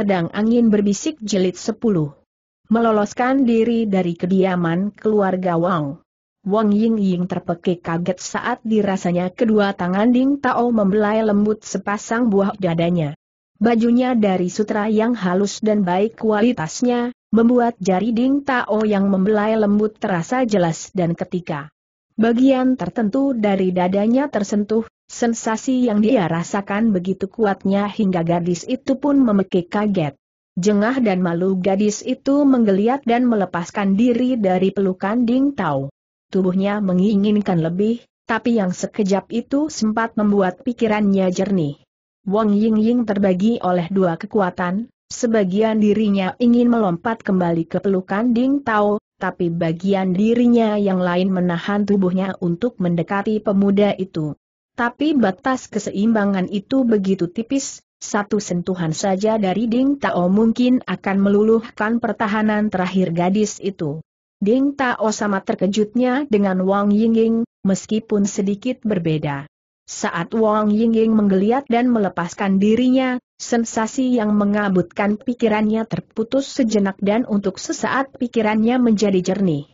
Pedang Angin Berbisik jelit 10. Meloloskan diri dari kediaman keluarga Wang. Wang Ying Ying terpekik kaget saat dirasanya kedua tangan Ding Tao membelai lembut sepasang buah dadanya. Bajunya dari sutra yang halus dan baik kualitasnya, membuat jari Ding Tao yang membelai lembut terasa jelas dan ketika bagian tertentu dari dadanya tersentuh, Sensasi yang dia rasakan begitu kuatnya hingga gadis itu pun memekik kaget. Jengah dan malu gadis itu menggeliat dan melepaskan diri dari pelukan Ding Tao. Tubuhnya menginginkan lebih, tapi yang sekejap itu sempat membuat pikirannya jernih. Wang Ying Ying terbagi oleh dua kekuatan, sebagian dirinya ingin melompat kembali ke pelukan Ding Tao, tapi bagian dirinya yang lain menahan tubuhnya untuk mendekati pemuda itu tapi batas keseimbangan itu begitu tipis, satu sentuhan saja dari Ding Tao mungkin akan meluluhkan pertahanan terakhir gadis itu. Ding Tao sama terkejutnya dengan Wang Yingying, meskipun sedikit berbeda. Saat Wang Yingying menggeliat dan melepaskan dirinya, sensasi yang mengabutkan pikirannya terputus sejenak dan untuk sesaat pikirannya menjadi jernih.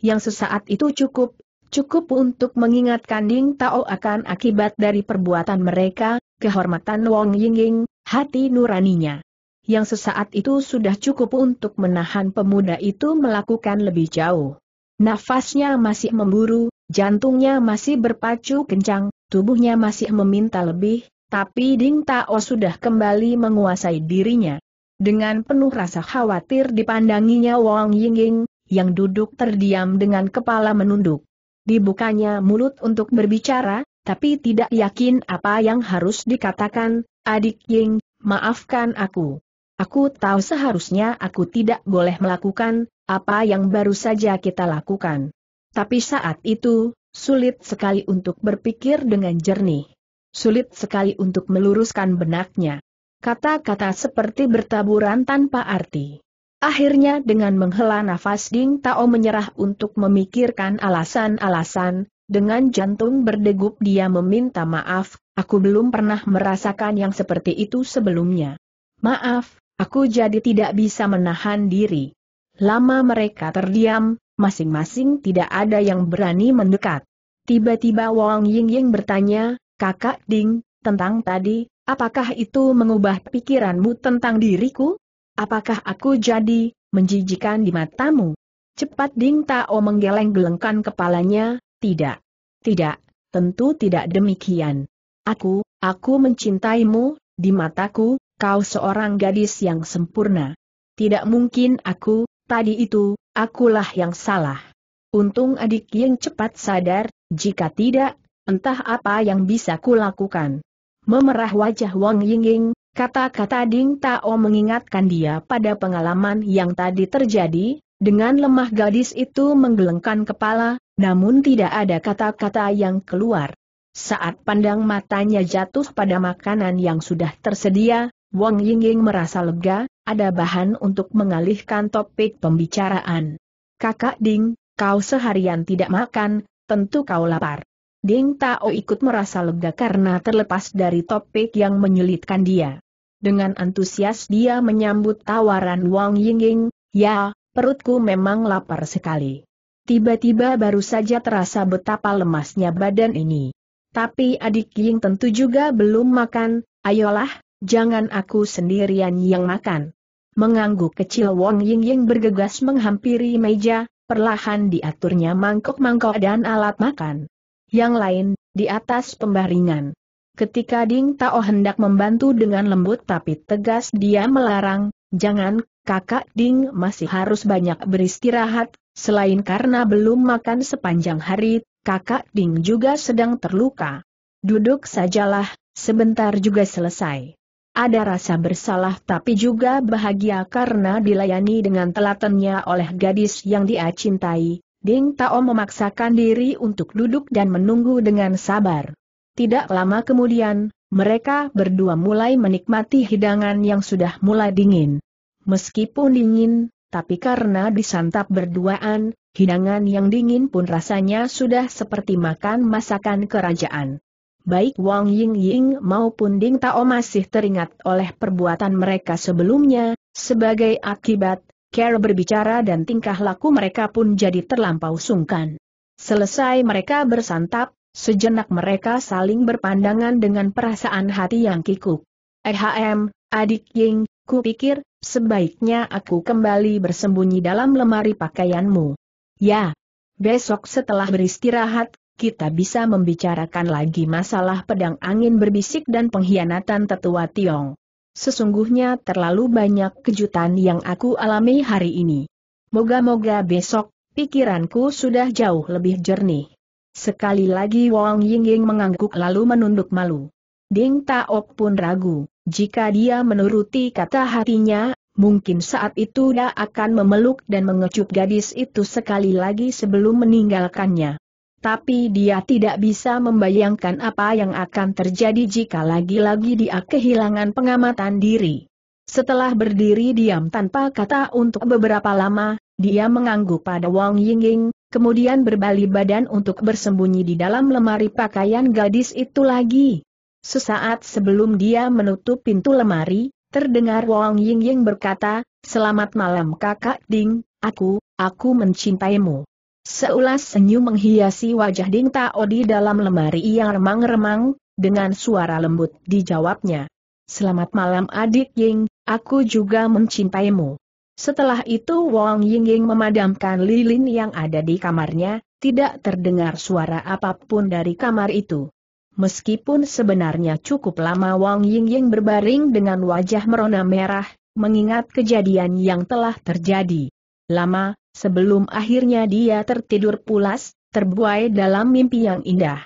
Yang sesaat itu cukup Cukup untuk mengingatkan Ding Tao akan akibat dari perbuatan mereka, kehormatan Wong Yingying, hati nuraninya. Yang sesaat itu sudah cukup untuk menahan pemuda itu melakukan lebih jauh. Nafasnya masih memburu, jantungnya masih berpacu kencang, tubuhnya masih meminta lebih, tapi Ding Tao sudah kembali menguasai dirinya. Dengan penuh rasa khawatir dipandanginya Wang Yingying, yang duduk terdiam dengan kepala menunduk. Dibukanya mulut untuk berbicara, tapi tidak yakin apa yang harus dikatakan, adik Ying, maafkan aku. Aku tahu seharusnya aku tidak boleh melakukan apa yang baru saja kita lakukan. Tapi saat itu, sulit sekali untuk berpikir dengan jernih. Sulit sekali untuk meluruskan benaknya. Kata-kata seperti bertaburan tanpa arti. Akhirnya dengan menghela nafas Ding Tao menyerah untuk memikirkan alasan-alasan, dengan jantung berdegup dia meminta maaf, aku belum pernah merasakan yang seperti itu sebelumnya. Maaf, aku jadi tidak bisa menahan diri. Lama mereka terdiam, masing-masing tidak ada yang berani mendekat. Tiba-tiba Wang Ying Ying bertanya, kakak Ding, tentang tadi, apakah itu mengubah pikiranmu tentang diriku? Apakah aku jadi, menjijikan di matamu? Cepat Ding Tao menggeleng-gelengkan kepalanya, tidak. Tidak, tentu tidak demikian. Aku, aku mencintaimu, di mataku, kau seorang gadis yang sempurna. Tidak mungkin aku, tadi itu, akulah yang salah. Untung adik yang cepat sadar, jika tidak, entah apa yang bisa kulakukan. Memerah wajah Wang Yingying, Kata-kata Ding Tao mengingatkan dia pada pengalaman yang tadi terjadi, dengan lemah gadis itu menggelengkan kepala, namun tidak ada kata-kata yang keluar. Saat pandang matanya jatuh pada makanan yang sudah tersedia, Wang Yingying merasa lega, ada bahan untuk mengalihkan topik pembicaraan. Kakak Ding, kau seharian tidak makan, tentu kau lapar. Ding Tao ikut merasa lega karena terlepas dari topik yang menyulitkan dia. Dengan antusias dia menyambut tawaran Wang Yingying, ya, perutku memang lapar sekali. Tiba-tiba baru saja terasa betapa lemasnya badan ini. Tapi adik Ying tentu juga belum makan, ayolah, jangan aku sendirian yang makan. Mengangguk kecil Wang Yingying bergegas menghampiri meja, perlahan diaturnya mangkok-mangkok dan alat makan. Yang lain, di atas pembaringan. Ketika Ding Tao hendak membantu dengan lembut tapi tegas dia melarang, jangan, kakak Ding masih harus banyak beristirahat, selain karena belum makan sepanjang hari, kakak Ding juga sedang terluka. Duduk sajalah, sebentar juga selesai. Ada rasa bersalah tapi juga bahagia karena dilayani dengan telatannya oleh gadis yang dia cintai, Ding Tao memaksakan diri untuk duduk dan menunggu dengan sabar. Tidak lama kemudian, mereka berdua mulai menikmati hidangan yang sudah mulai dingin. Meskipun dingin, tapi karena disantap berduaan, hidangan yang dingin pun rasanya sudah seperti makan masakan kerajaan. Baik Wang Ying Ying maupun Ding Tao masih teringat oleh perbuatan mereka sebelumnya, sebagai akibat, Care berbicara dan tingkah laku mereka pun jadi terlampau sungkan. Selesai mereka bersantap, Sejenak mereka saling berpandangan dengan perasaan hati yang kikuk. Ehm, adik Ying, ku pikir sebaiknya aku kembali bersembunyi dalam lemari pakaianmu. Ya, besok setelah beristirahat, kita bisa membicarakan lagi masalah pedang angin berbisik dan pengkhianatan tetua Tiong. Sesungguhnya terlalu banyak kejutan yang aku alami hari ini. Moga-moga besok, pikiranku sudah jauh lebih jernih. Sekali lagi Wang Yingying mengangguk lalu menunduk malu. Ding Taok pun ragu, jika dia menuruti kata hatinya, mungkin saat itu dia akan memeluk dan mengecup gadis itu sekali lagi sebelum meninggalkannya. Tapi dia tidak bisa membayangkan apa yang akan terjadi jika lagi-lagi dia kehilangan pengamatan diri. Setelah berdiri diam tanpa kata untuk beberapa lama, dia mengangguk pada Wang Yingying, kemudian berbalik badan untuk bersembunyi di dalam lemari pakaian gadis itu lagi. Sesaat sebelum dia menutup pintu lemari, terdengar Wang Yingying berkata, Selamat malam kakak Ding, aku, aku mencintaimu. Seulas senyum menghiasi wajah Ding Tao di dalam lemari yang remang-remang, dengan suara lembut dijawabnya. Selamat malam adik Ying, aku juga mencintaimu. Setelah itu Wang Yingying memadamkan lilin yang ada di kamarnya, tidak terdengar suara apapun dari kamar itu. Meskipun sebenarnya cukup lama Wang Yingying berbaring dengan wajah merona merah, mengingat kejadian yang telah terjadi. Lama, sebelum akhirnya dia tertidur pulas, terbuai dalam mimpi yang indah.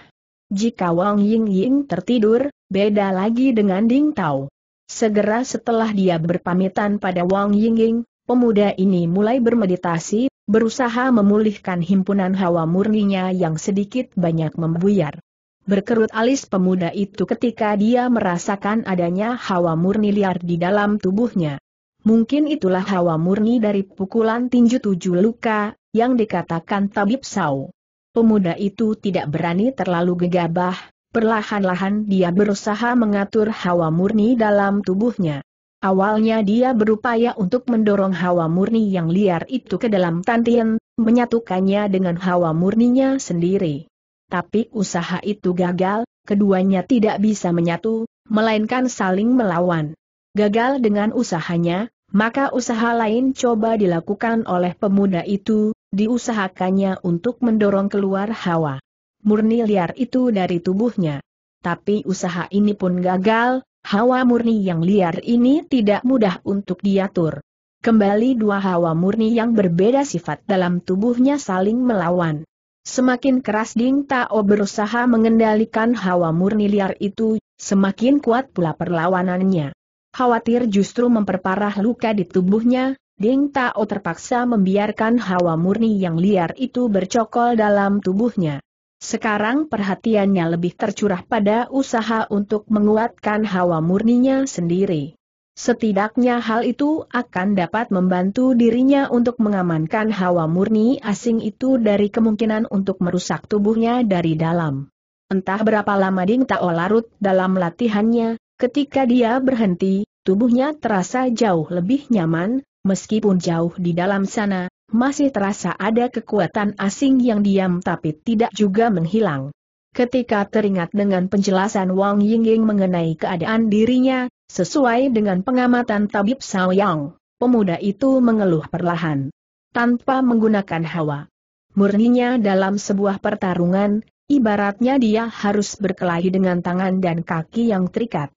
Jika Wang Yingying tertidur, beda lagi dengan Ding Tao. Segera setelah dia berpamitan pada Wang Yingying, Pemuda ini mulai bermeditasi, berusaha memulihkan himpunan hawa murninya yang sedikit banyak membuyar. Berkerut alis pemuda itu ketika dia merasakan adanya hawa murni liar di dalam tubuhnya. Mungkin itulah hawa murni dari pukulan tinju tujuh luka, yang dikatakan tabib Sau. Pemuda itu tidak berani terlalu gegabah, perlahan-lahan dia berusaha mengatur hawa murni dalam tubuhnya. Awalnya dia berupaya untuk mendorong hawa murni yang liar itu ke dalam tantian, menyatukannya dengan hawa murninya sendiri. Tapi usaha itu gagal, keduanya tidak bisa menyatu, melainkan saling melawan. Gagal dengan usahanya, maka usaha lain coba dilakukan oleh pemuda itu, diusahakannya untuk mendorong keluar hawa murni liar itu dari tubuhnya. Tapi usaha ini pun gagal, hawa murni yang liar ini tidak mudah untuk diatur. Kembali dua hawa murni yang berbeda sifat dalam tubuhnya saling melawan. Semakin keras Ding Tao berusaha mengendalikan hawa murni liar itu, semakin kuat pula perlawanannya. Khawatir justru memperparah luka di tubuhnya, Ding Tao terpaksa membiarkan hawa murni yang liar itu bercokol dalam tubuhnya. Sekarang perhatiannya lebih tercurah pada usaha untuk menguatkan hawa murninya sendiri. Setidaknya hal itu akan dapat membantu dirinya untuk mengamankan hawa murni asing itu dari kemungkinan untuk merusak tubuhnya dari dalam. Entah berapa lama Ding Tao larut dalam latihannya, ketika dia berhenti, tubuhnya terasa jauh lebih nyaman, meskipun jauh di dalam sana, masih terasa ada kekuatan asing yang diam tapi tidak juga menghilang. Ketika teringat dengan penjelasan Wang Yingying mengenai keadaan dirinya, sesuai dengan pengamatan tabib Sao Yang, pemuda itu mengeluh perlahan. Tanpa menggunakan hawa. Murninya dalam sebuah pertarungan, ibaratnya dia harus berkelahi dengan tangan dan kaki yang terikat.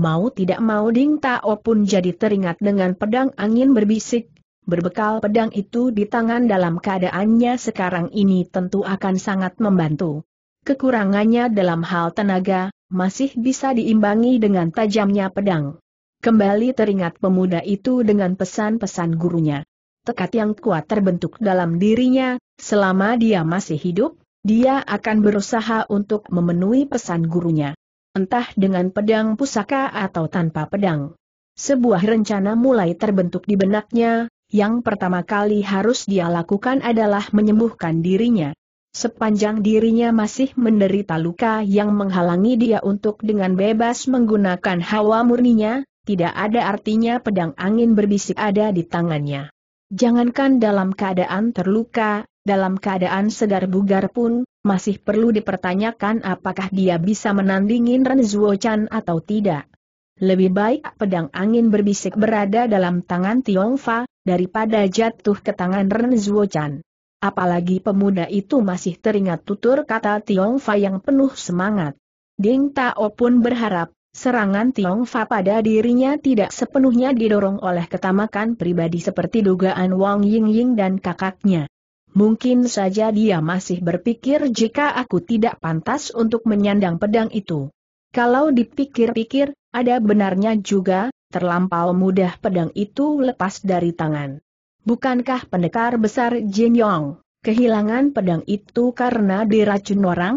Mau tidak mau Ding Tao pun jadi teringat dengan pedang angin berbisik, Berbekal pedang itu di tangan dalam keadaannya sekarang ini tentu akan sangat membantu. Kekurangannya dalam hal tenaga, masih bisa diimbangi dengan tajamnya pedang. Kembali teringat pemuda itu dengan pesan-pesan gurunya. Tekad yang kuat terbentuk dalam dirinya, selama dia masih hidup, dia akan berusaha untuk memenuhi pesan gurunya. Entah dengan pedang pusaka atau tanpa pedang. Sebuah rencana mulai terbentuk di benaknya, yang pertama kali harus dia lakukan adalah menyembuhkan dirinya. Sepanjang dirinya masih menderita luka yang menghalangi dia untuk dengan bebas menggunakan hawa murninya, tidak ada artinya pedang angin berbisik ada di tangannya. Jangankan dalam keadaan terluka, dalam keadaan segar bugar pun, masih perlu dipertanyakan apakah dia bisa menandingin Renzuo Chan atau tidak. Lebih baik pedang angin berbisik berada dalam tangan Fa daripada jatuh ke tangan Ren Zuochan. Apalagi pemuda itu masih teringat tutur kata Tiong Fa yang penuh semangat. Ding Tao pun berharap, serangan Tiong Fa pada dirinya tidak sepenuhnya didorong oleh ketamakan pribadi seperti dugaan Wang Ying Ying dan kakaknya. Mungkin saja dia masih berpikir jika aku tidak pantas untuk menyandang pedang itu. Kalau dipikir-pikir, ada benarnya juga, terlampau mudah pedang itu lepas dari tangan. Bukankah pendekar besar Jin Yong kehilangan pedang itu karena diracun orang?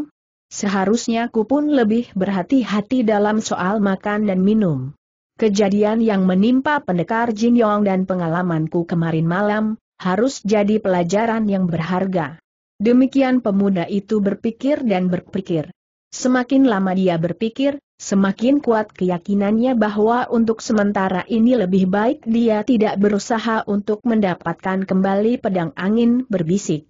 Seharusnya ku pun lebih berhati-hati dalam soal makan dan minum. Kejadian yang menimpa pendekar Jin Yong dan pengalamanku kemarin malam, harus jadi pelajaran yang berharga. Demikian pemuda itu berpikir dan berpikir. Semakin lama dia berpikir, Semakin kuat keyakinannya bahwa untuk sementara ini lebih baik dia tidak berusaha untuk mendapatkan kembali pedang angin berbisik.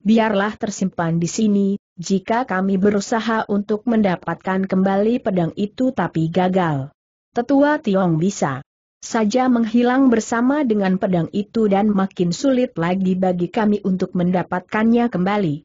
Biarlah tersimpan di sini, jika kami berusaha untuk mendapatkan kembali pedang itu tapi gagal. Tetua Tiong bisa saja menghilang bersama dengan pedang itu dan makin sulit lagi bagi kami untuk mendapatkannya kembali.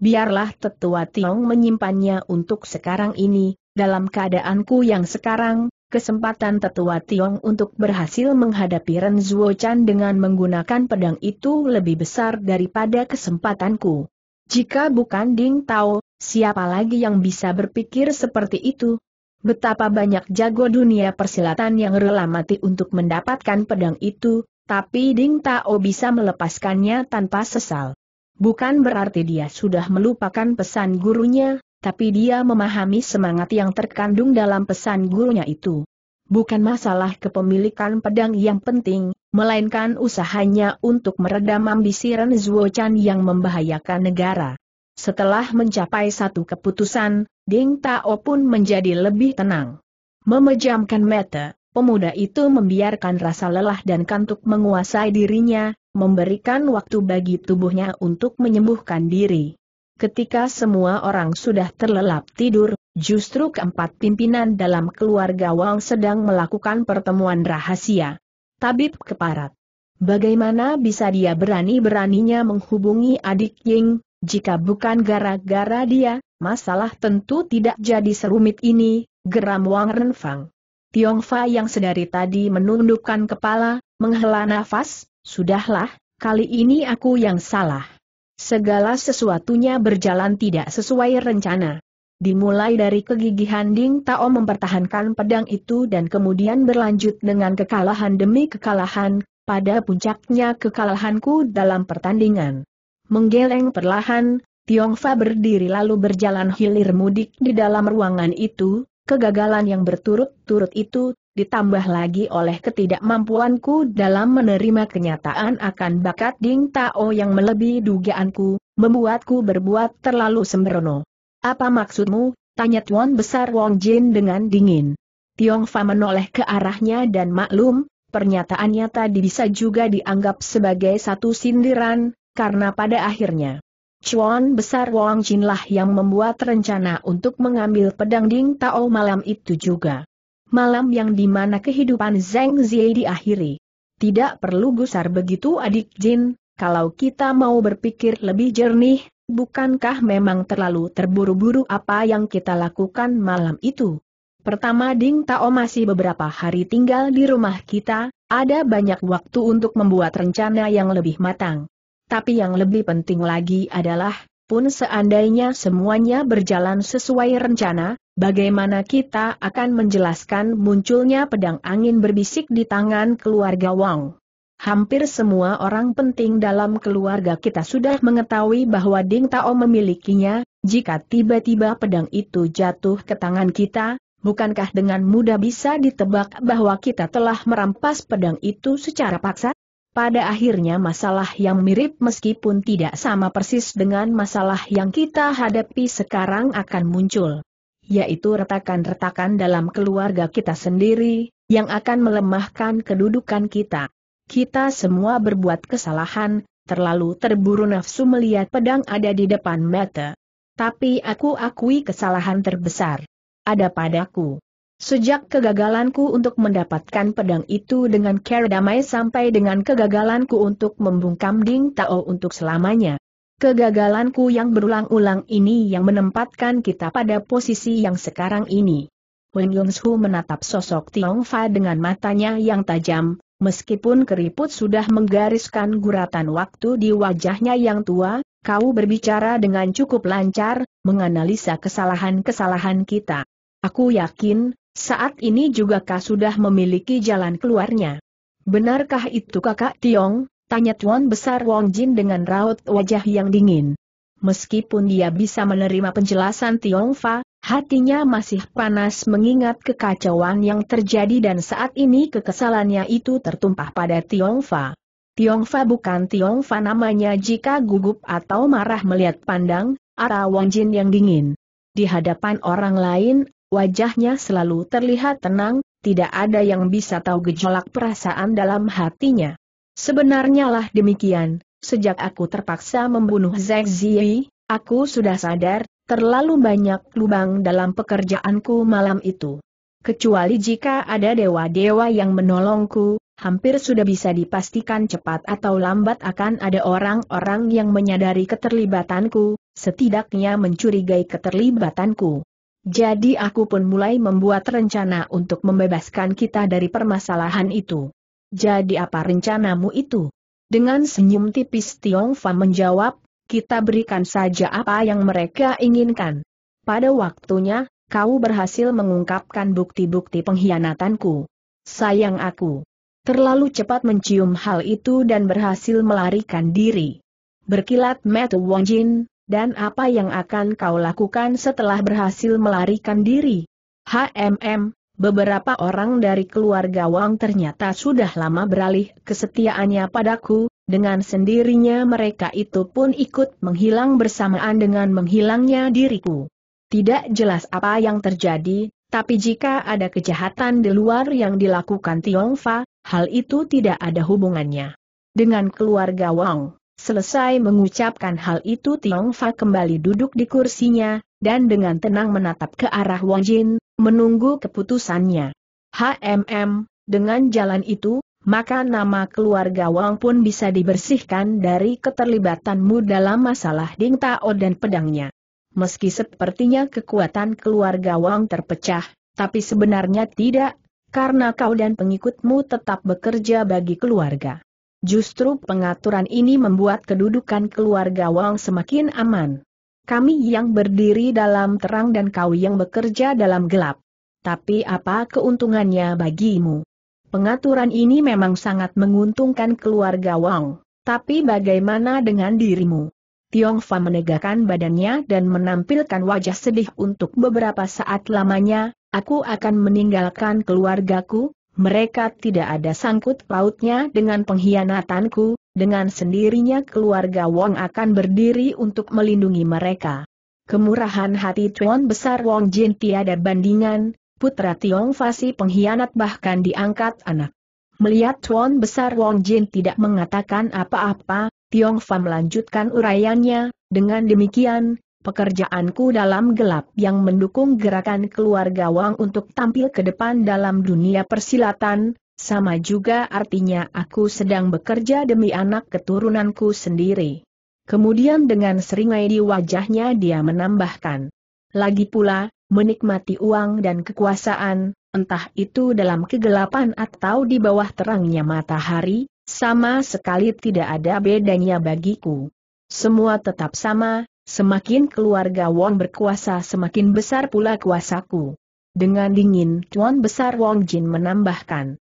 Biarlah tetua Tiong menyimpannya untuk sekarang ini, dalam keadaanku yang sekarang, kesempatan tetua Tiong untuk berhasil menghadapi Ren Zuo Chan dengan menggunakan pedang itu lebih besar daripada kesempatanku. Jika bukan Ding Tao, siapa lagi yang bisa berpikir seperti itu? Betapa banyak jago dunia persilatan yang rela mati untuk mendapatkan pedang itu, tapi Ding Tao bisa melepaskannya tanpa sesal. Bukan berarti dia sudah melupakan pesan gurunya, tapi dia memahami semangat yang terkandung dalam pesan gurunya itu. Bukan masalah kepemilikan pedang yang penting, melainkan usahanya untuk meredam ambisi Ren Chan yang membahayakan negara. Setelah mencapai satu keputusan, Ding Tao pun menjadi lebih tenang. Memejamkan mata, pemuda itu membiarkan rasa lelah dan kantuk menguasai dirinya, memberikan waktu bagi tubuhnya untuk menyembuhkan diri. Ketika semua orang sudah terlelap tidur, justru keempat pimpinan dalam keluarga Wang sedang melakukan pertemuan rahasia. Tabib keparat. Bagaimana bisa dia berani-beraninya menghubungi adik Ying, jika bukan gara-gara dia, masalah tentu tidak jadi serumit ini, geram Wang Renfang. Tiongfa yang sedari tadi menundukkan kepala, menghela nafas, sudahlah, kali ini aku yang salah. Segala sesuatunya berjalan tidak sesuai rencana. Dimulai dari kegigihan Ding Tao mempertahankan pedang itu dan kemudian berlanjut dengan kekalahan demi kekalahan, pada puncaknya kekalahanku dalam pertandingan. Menggeleng perlahan, Tiong Fa berdiri lalu berjalan hilir mudik di dalam ruangan itu, kegagalan yang berturut-turut itu ditambah lagi oleh ketidakmampuanku dalam menerima kenyataan akan bakat Ding Tao yang melebihi dugaanku, membuatku berbuat terlalu sembrono. Apa maksudmu? Tanya Tuan Besar Wong Jin dengan dingin. Tiong Fa menoleh ke arahnya dan maklum, pernyataannya tadi bisa juga dianggap sebagai satu sindiran, karena pada akhirnya. Chuan Besar Wong Jin lah yang membuat rencana untuk mengambil pedang Ding Tao malam itu juga malam yang dimana kehidupan Zeng Zi diakhiri. Tidak perlu gusar begitu adik Jin, kalau kita mau berpikir lebih jernih, bukankah memang terlalu terburu-buru apa yang kita lakukan malam itu? Pertama Ding Tao masih beberapa hari tinggal di rumah kita, ada banyak waktu untuk membuat rencana yang lebih matang. Tapi yang lebih penting lagi adalah, pun seandainya semuanya berjalan sesuai rencana, Bagaimana kita akan menjelaskan munculnya pedang angin berbisik di tangan keluarga Wang? Hampir semua orang penting dalam keluarga kita sudah mengetahui bahwa Ding Tao memilikinya, jika tiba-tiba pedang itu jatuh ke tangan kita, bukankah dengan mudah bisa ditebak bahwa kita telah merampas pedang itu secara paksa? Pada akhirnya masalah yang mirip meskipun tidak sama persis dengan masalah yang kita hadapi sekarang akan muncul yaitu retakan-retakan dalam keluarga kita sendiri, yang akan melemahkan kedudukan kita. Kita semua berbuat kesalahan, terlalu terburu nafsu melihat pedang ada di depan mata. Tapi aku akui kesalahan terbesar. Ada padaku. Sejak kegagalanku untuk mendapatkan pedang itu dengan cara damai sampai dengan kegagalanku untuk membungkam Ding Tao untuk selamanya. Kegagalanku yang berulang-ulang ini yang menempatkan kita pada posisi yang sekarang ini. Wen Yongshu menatap sosok Tiongfa dengan matanya yang tajam, meskipun keriput sudah menggariskan guratan waktu di wajahnya yang tua, kau berbicara dengan cukup lancar, menganalisa kesalahan-kesalahan kita. Aku yakin, saat ini juga kau sudah memiliki jalan keluarnya. Benarkah itu kakak Tiong? Tanya Tuan Besar Wong Jin dengan raut wajah yang dingin. Meskipun dia bisa menerima penjelasan Tiong Fa, hatinya masih panas mengingat kekacauan yang terjadi dan saat ini kekesalannya itu tertumpah pada Tiong Fa. Tiong Fa bukan Tiong Fa namanya jika gugup atau marah melihat pandang, arah Wong Jin yang dingin. Di hadapan orang lain, wajahnya selalu terlihat tenang, tidak ada yang bisa tahu gejolak perasaan dalam hatinya. Sebenarnya lah demikian, sejak aku terpaksa membunuh Zeng Ziyi, aku sudah sadar, terlalu banyak lubang dalam pekerjaanku malam itu. Kecuali jika ada dewa-dewa yang menolongku, hampir sudah bisa dipastikan cepat atau lambat akan ada orang-orang yang menyadari keterlibatanku, setidaknya mencurigai keterlibatanku. Jadi aku pun mulai membuat rencana untuk membebaskan kita dari permasalahan itu jadi apa rencanamu itu? Dengan senyum tipis Tiong Fa menjawab, kita berikan saja apa yang mereka inginkan. Pada waktunya, kau berhasil mengungkapkan bukti-bukti pengkhianatanku. Sayang aku. Terlalu cepat mencium hal itu dan berhasil melarikan diri. Berkilat Matt Wong Jin, dan apa yang akan kau lakukan setelah berhasil melarikan diri? HMM, Beberapa orang dari keluarga Wang ternyata sudah lama beralih kesetiaannya padaku, dengan sendirinya mereka itu pun ikut menghilang bersamaan dengan menghilangnya diriku. Tidak jelas apa yang terjadi, tapi jika ada kejahatan di luar yang dilakukan Tiongfa, hal itu tidak ada hubungannya. Dengan keluarga Wang, selesai mengucapkan hal itu Tiongfa kembali duduk di kursinya, dan dengan tenang menatap ke arah Wang Jin, menunggu keputusannya. HMM, dengan jalan itu, maka nama keluarga Wang pun bisa dibersihkan dari keterlibatanmu dalam masalah Ding Tao dan pedangnya. Meski sepertinya kekuatan keluarga Wang terpecah, tapi sebenarnya tidak, karena kau dan pengikutmu tetap bekerja bagi keluarga. Justru pengaturan ini membuat kedudukan keluarga Wang semakin aman. Kami yang berdiri dalam terang dan kau yang bekerja dalam gelap. Tapi apa keuntungannya bagimu? Pengaturan ini memang sangat menguntungkan keluarga Wang, tapi bagaimana dengan dirimu? Tiong Fa menegakkan badannya dan menampilkan wajah sedih untuk beberapa saat lamanya, aku akan meninggalkan keluargaku, mereka tidak ada sangkut pautnya dengan pengkhianatanku, dengan sendirinya keluarga Wong akan berdiri untuk melindungi mereka. Kemurahan hati Tuan Besar Wong Jin tiada bandingan, putra Tiong Fasi pengkhianat bahkan diangkat anak. Melihat Tuan Besar Wong Jin tidak mengatakan apa-apa, Tiong Fa melanjutkan uraiannya, dengan demikian, pekerjaanku dalam gelap yang mendukung gerakan keluarga Wang untuk tampil ke depan dalam dunia persilatan, sama juga artinya aku sedang bekerja demi anak keturunanku sendiri. Kemudian dengan seringai di wajahnya dia menambahkan. Lagi pula, menikmati uang dan kekuasaan, entah itu dalam kegelapan atau di bawah terangnya matahari, sama sekali tidak ada bedanya bagiku. Semua tetap sama, semakin keluarga Wong berkuasa semakin besar pula kuasaku. Dengan dingin Tuan Besar Wong Jin menambahkan.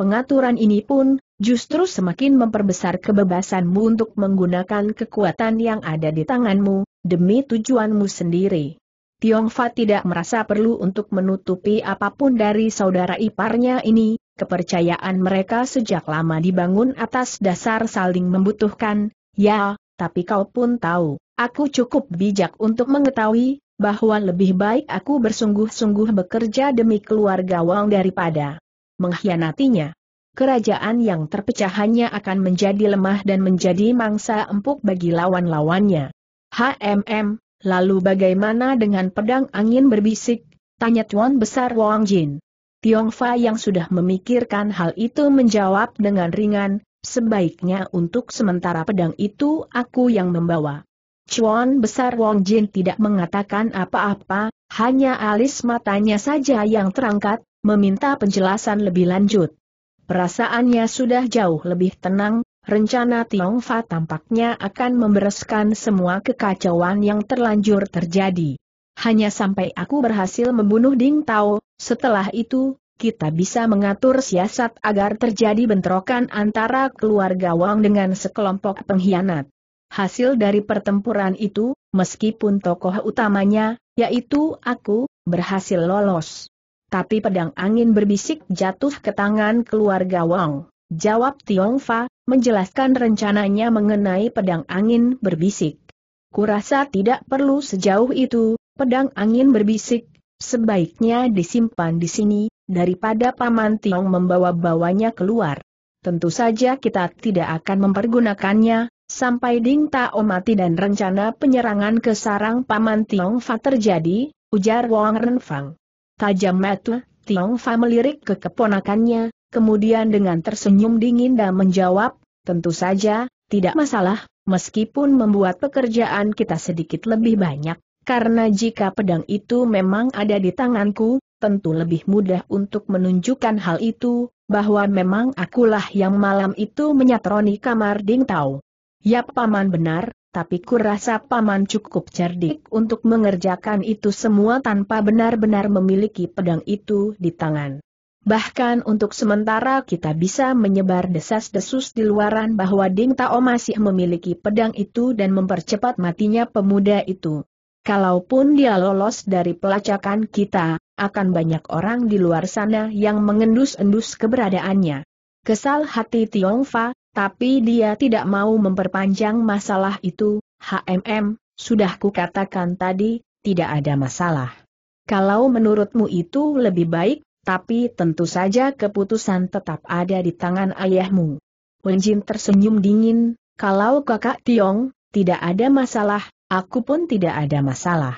Pengaturan ini pun, justru semakin memperbesar kebebasanmu untuk menggunakan kekuatan yang ada di tanganmu, demi tujuanmu sendiri. Tiongfa tidak merasa perlu untuk menutupi apapun dari saudara iparnya ini, kepercayaan mereka sejak lama dibangun atas dasar saling membutuhkan, ya, tapi kau pun tahu, aku cukup bijak untuk mengetahui, bahwa lebih baik aku bersungguh-sungguh bekerja demi keluarga Wang daripada mengkhianatinya. Kerajaan yang terpecahannya akan menjadi lemah dan menjadi mangsa empuk bagi lawan-lawannya. HMM, lalu bagaimana dengan pedang angin berbisik? Tanya Tuan Besar Wang Jin. Fa yang sudah memikirkan hal itu menjawab dengan ringan, sebaiknya untuk sementara pedang itu aku yang membawa. Chuan Besar Wong Jin tidak mengatakan apa-apa, hanya alis matanya saja yang terangkat, meminta penjelasan lebih lanjut. Perasaannya sudah jauh lebih tenang, rencana Tiongfa tampaknya akan membereskan semua kekacauan yang terlanjur terjadi. Hanya sampai aku berhasil membunuh Ding Tao, setelah itu, kita bisa mengatur siasat agar terjadi bentrokan antara keluarga Wang dengan sekelompok pengkhianat. Hasil dari pertempuran itu, meskipun tokoh utamanya, yaitu aku, berhasil lolos tapi pedang angin berbisik jatuh ke tangan keluarga Wang. Jawab Tiong Fa, menjelaskan rencananya mengenai pedang angin berbisik. Kurasa tidak perlu sejauh itu, pedang angin berbisik, sebaiknya disimpan di sini, daripada Paman Tiong membawa-bawanya keluar. Tentu saja kita tidak akan mempergunakannya, sampai Ding Tao mati dan rencana penyerangan ke sarang Paman Tiong Fa terjadi, ujar Wang Renfang. Tajam mata, Tiong Fa melirik ke keponakannya, kemudian dengan tersenyum dingin dan menjawab, tentu saja, tidak masalah, meskipun membuat pekerjaan kita sedikit lebih banyak, karena jika pedang itu memang ada di tanganku, tentu lebih mudah untuk menunjukkan hal itu, bahwa memang akulah yang malam itu menyatroni kamar Ding Tao. Yap, paman benar, tapi kurasa paman cukup cerdik untuk mengerjakan itu semua tanpa benar-benar memiliki pedang itu di tangan. Bahkan untuk sementara kita bisa menyebar desas-desus di luaran bahwa Ding Tao masih memiliki pedang itu dan mempercepat matinya pemuda itu. Kalaupun dia lolos dari pelacakan kita, akan banyak orang di luar sana yang mengendus-endus keberadaannya. Kesal hati Tiong Fa. Tapi dia tidak mau memperpanjang masalah itu, HMM, sudah kukatakan tadi, tidak ada masalah. Kalau menurutmu itu lebih baik, tapi tentu saja keputusan tetap ada di tangan ayahmu. Wenjin tersenyum dingin, kalau kakak Tiong, tidak ada masalah, aku pun tidak ada masalah.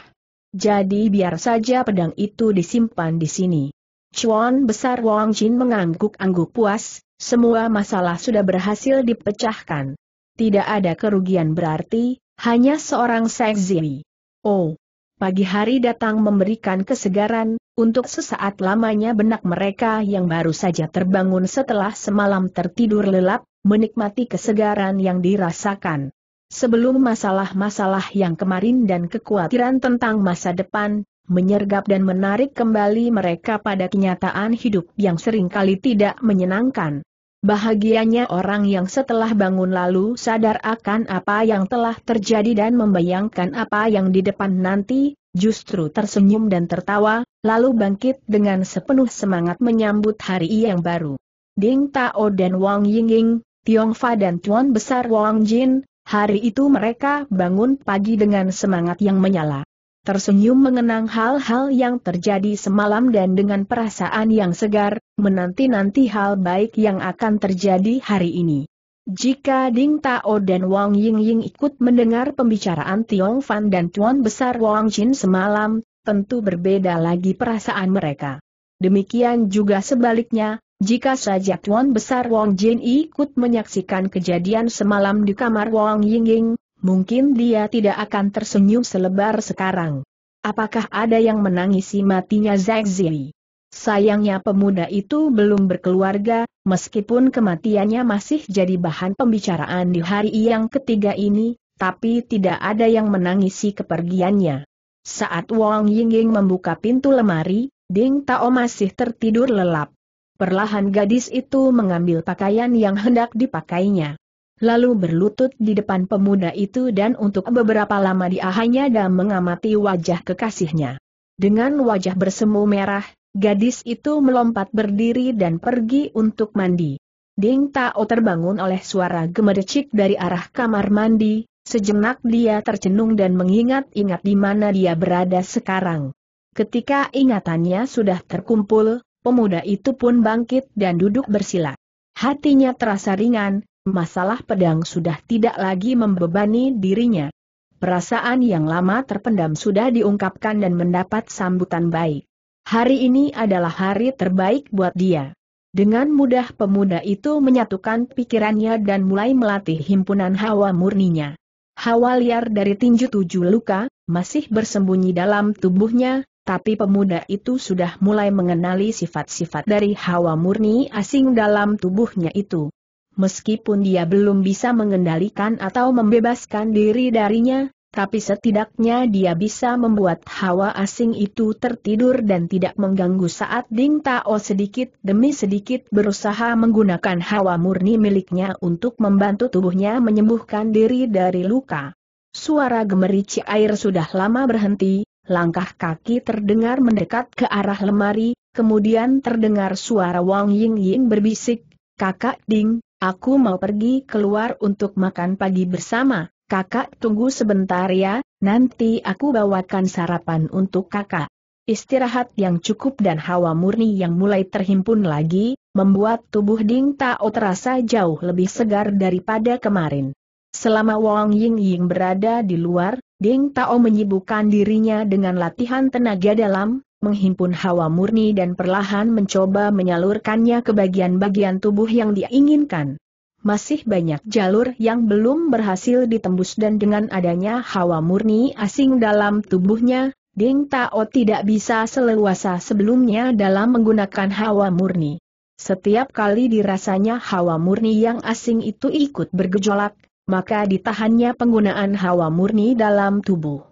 Jadi biar saja pedang itu disimpan di sini. Chuan besar Wang Jin mengangguk-angguk puas, semua masalah sudah berhasil dipecahkan. Tidak ada kerugian berarti, hanya seorang seksi. Oh, pagi hari datang memberikan kesegaran, untuk sesaat lamanya benak mereka yang baru saja terbangun setelah semalam tertidur lelap, menikmati kesegaran yang dirasakan. Sebelum masalah-masalah yang kemarin dan kekhawatiran tentang masa depan, menyergap dan menarik kembali mereka pada kenyataan hidup yang seringkali tidak menyenangkan. Bahagianya orang yang setelah bangun lalu sadar akan apa yang telah terjadi dan membayangkan apa yang di depan nanti, justru tersenyum dan tertawa, lalu bangkit dengan sepenuh semangat menyambut hari yang baru. Ding Tao dan Wang Yingying, Tiong Fa dan Tuan Besar Wang Jin, hari itu mereka bangun pagi dengan semangat yang menyala tersenyum mengenang hal-hal yang terjadi semalam dan dengan perasaan yang segar, menanti-nanti hal baik yang akan terjadi hari ini. Jika Ding Tao dan Wang Yingying ikut mendengar pembicaraan Tiong Fan dan Tuan Besar Wang Jin semalam, tentu berbeda lagi perasaan mereka. Demikian juga sebaliknya, jika saja Tuan Besar Wang Jin ikut menyaksikan kejadian semalam di kamar Wang Yingying, mungkin dia tidak akan tersenyum selebar sekarang. Apakah ada yang menangisi matinya Zhang Zili? Sayangnya pemuda itu belum berkeluarga, meskipun kematiannya masih jadi bahan pembicaraan di hari yang ketiga ini, tapi tidak ada yang menangisi kepergiannya. Saat Wang Yingying membuka pintu lemari, Ding Tao masih tertidur lelap. Perlahan gadis itu mengambil pakaian yang hendak dipakainya lalu berlutut di depan pemuda itu dan untuk beberapa lama dia hanya dan mengamati wajah kekasihnya. Dengan wajah bersemu merah, gadis itu melompat berdiri dan pergi untuk mandi. Ding Tao terbangun oleh suara gemericik dari arah kamar mandi, sejenak dia tercenung dan mengingat-ingat di mana dia berada sekarang. Ketika ingatannya sudah terkumpul, pemuda itu pun bangkit dan duduk bersila. Hatinya terasa ringan, masalah pedang sudah tidak lagi membebani dirinya. Perasaan yang lama terpendam sudah diungkapkan dan mendapat sambutan baik. Hari ini adalah hari terbaik buat dia. Dengan mudah pemuda itu menyatukan pikirannya dan mulai melatih himpunan hawa murninya. Hawa liar dari tinju tujuh luka, masih bersembunyi dalam tubuhnya, tapi pemuda itu sudah mulai mengenali sifat-sifat dari hawa murni asing dalam tubuhnya itu. Meskipun dia belum bisa mengendalikan atau membebaskan diri darinya, tapi setidaknya dia bisa membuat hawa asing itu tertidur dan tidak mengganggu saat Ding Tao sedikit demi sedikit berusaha menggunakan hawa murni miliknya untuk membantu tubuhnya menyembuhkan diri dari luka. Suara gemerici air sudah lama berhenti, langkah kaki terdengar mendekat ke arah lemari, kemudian terdengar suara Wang Ying Ying berbisik, Kakak Ding, Aku mau pergi keluar untuk makan pagi bersama, kakak tunggu sebentar ya, nanti aku bawakan sarapan untuk kakak. Istirahat yang cukup dan hawa murni yang mulai terhimpun lagi, membuat tubuh Ding Tao terasa jauh lebih segar daripada kemarin. Selama Wang Ying Ying berada di luar, Ding Tao menyibukkan dirinya dengan latihan tenaga dalam, menghimpun hawa murni dan perlahan mencoba menyalurkannya ke bagian-bagian tubuh yang diinginkan. Masih banyak jalur yang belum berhasil ditembus dan dengan adanya hawa murni asing dalam tubuhnya, Ding Tao tidak bisa seleluasa sebelumnya dalam menggunakan hawa murni. Setiap kali dirasanya hawa murni yang asing itu ikut bergejolak, maka ditahannya penggunaan hawa murni dalam tubuh.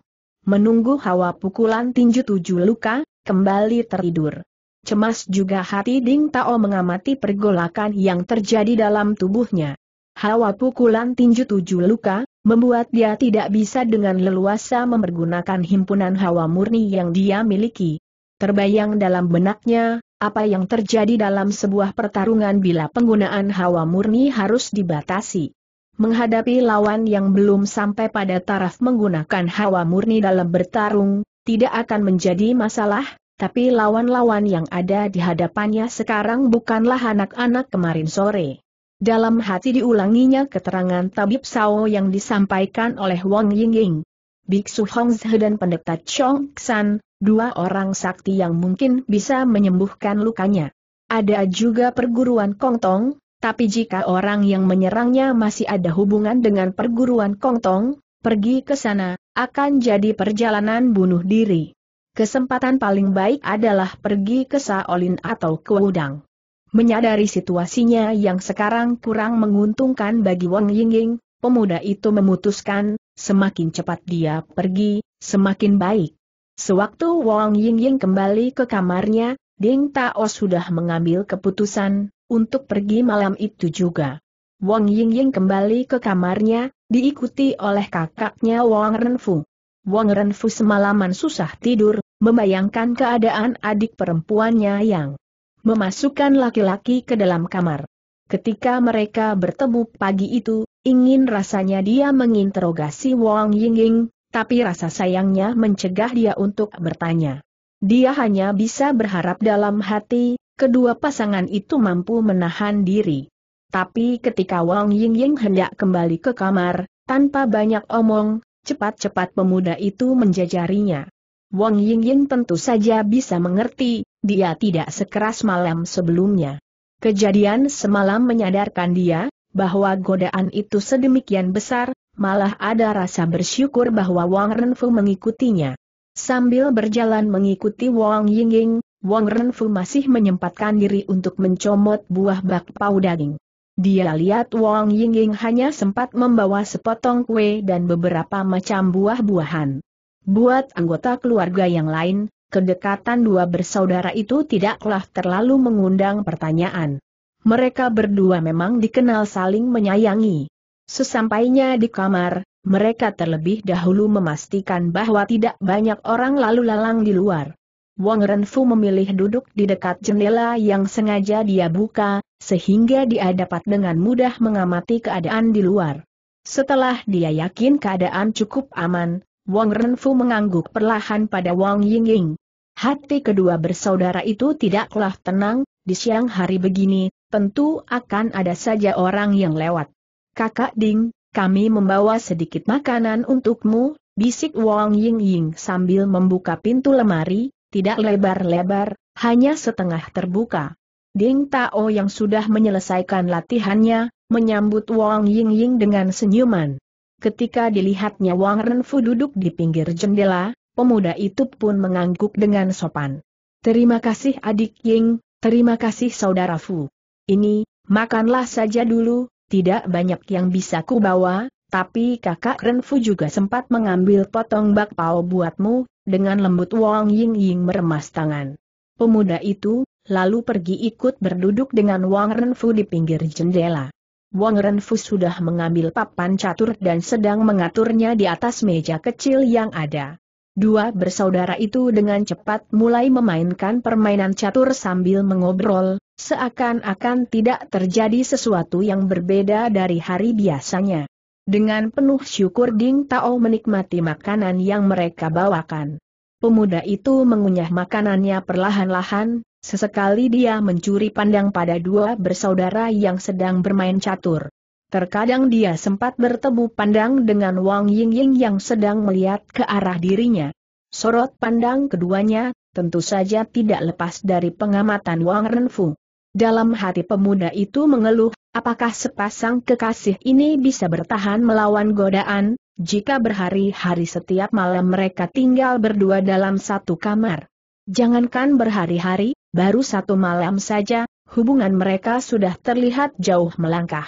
Menunggu hawa pukulan tinju tujuh luka, kembali tertidur. Cemas juga hati Ding Tao mengamati pergolakan yang terjadi dalam tubuhnya. Hawa pukulan tinju tujuh luka, membuat dia tidak bisa dengan leluasa mempergunakan himpunan hawa murni yang dia miliki. Terbayang dalam benaknya, apa yang terjadi dalam sebuah pertarungan bila penggunaan hawa murni harus dibatasi. Menghadapi lawan yang belum sampai pada taraf menggunakan hawa murni dalam bertarung, tidak akan menjadi masalah, tapi lawan-lawan yang ada di hadapannya sekarang bukanlah anak-anak kemarin sore. Dalam hati diulanginya keterangan tabib Sao yang disampaikan oleh Wang Yingying. Biksu Hongzhe dan pendeta Chong Xan, dua orang sakti yang mungkin bisa menyembuhkan lukanya. Ada juga perguruan Kongtong, tapi jika orang yang menyerangnya masih ada hubungan dengan perguruan Kongtong, Pergi ke sana, akan jadi perjalanan bunuh diri. Kesempatan paling baik adalah pergi ke Saolin atau ke Wudang. Menyadari situasinya yang sekarang kurang menguntungkan bagi Wang Yingying, pemuda itu memutuskan, semakin cepat dia pergi, semakin baik. Sewaktu Wang Yingying kembali ke kamarnya, Ding Tao sudah mengambil keputusan untuk pergi malam itu juga. Wang Yingying kembali ke kamarnya, diikuti oleh kakaknya Wang Renfu. Wang Renfu semalaman susah tidur, membayangkan keadaan adik perempuannya yang memasukkan laki-laki ke dalam kamar. Ketika mereka bertemu pagi itu, ingin rasanya dia menginterogasi Wang Yingying, tapi rasa sayangnya mencegah dia untuk bertanya. Dia hanya bisa berharap dalam hati, kedua pasangan itu mampu menahan diri. Tapi ketika Wang Yingying hendak kembali ke kamar, tanpa banyak omong, cepat-cepat pemuda itu menjajarinya. Wang Yingying tentu saja bisa mengerti, dia tidak sekeras malam sebelumnya. Kejadian semalam menyadarkan dia, bahwa godaan itu sedemikian besar, malah ada rasa bersyukur bahwa Wang Renfu mengikutinya. Sambil berjalan mengikuti Wang Yingying, Wang Renfu masih menyempatkan diri untuk mencomot buah bakpao daging. Dia lihat Wang Yingying hanya sempat membawa sepotong kue dan beberapa macam buah-buahan. Buat anggota keluarga yang lain, kedekatan dua bersaudara itu tidaklah terlalu mengundang pertanyaan. Mereka berdua memang dikenal saling menyayangi. Sesampainya di kamar, mereka terlebih dahulu memastikan bahwa tidak banyak orang lalu lalang di luar. Wang Renfu memilih duduk di dekat jendela yang sengaja dia buka, sehingga dia dapat dengan mudah mengamati keadaan di luar. Setelah dia yakin keadaan cukup aman, Wang Renfu mengangguk perlahan pada Wang Yingying. Hati kedua bersaudara itu tidaklah tenang, di siang hari begini, tentu akan ada saja orang yang lewat. Kakak Ding, kami membawa sedikit makanan untukmu, bisik Wang Yingying sambil membuka pintu lemari, tidak lebar-lebar, hanya setengah terbuka. Ding Tao yang sudah menyelesaikan latihannya, menyambut Wang Ying Ying dengan senyuman. Ketika dilihatnya Wang Renfu duduk di pinggir jendela, pemuda itu pun mengangguk dengan sopan. Terima kasih adik Ying, terima kasih saudara Fu. Ini, makanlah saja dulu, tidak banyak yang bisa ku bawa, tapi kakak Renfu juga sempat mengambil potong bakpao buatmu, dengan lembut Wang Ying Ying meremas tangan. Pemuda itu, lalu pergi ikut berduduk dengan Wang Renfu di pinggir jendela. Wang Renfu sudah mengambil papan catur dan sedang mengaturnya di atas meja kecil yang ada. Dua bersaudara itu dengan cepat mulai memainkan permainan catur sambil mengobrol, seakan-akan tidak terjadi sesuatu yang berbeda dari hari biasanya. Dengan penuh syukur Ding Tao menikmati makanan yang mereka bawakan. Pemuda itu mengunyah makanannya perlahan-lahan, sesekali dia mencuri pandang pada dua bersaudara yang sedang bermain catur. Terkadang dia sempat bertemu pandang dengan Wang Yingying yang sedang melihat ke arah dirinya. Sorot pandang keduanya, tentu saja tidak lepas dari pengamatan Wang Renfu. Dalam hati pemuda itu mengeluh, apakah sepasang kekasih ini bisa bertahan melawan godaan, jika berhari-hari setiap malam mereka tinggal berdua dalam satu kamar. Jangankan berhari-hari, baru satu malam saja, hubungan mereka sudah terlihat jauh melangkah.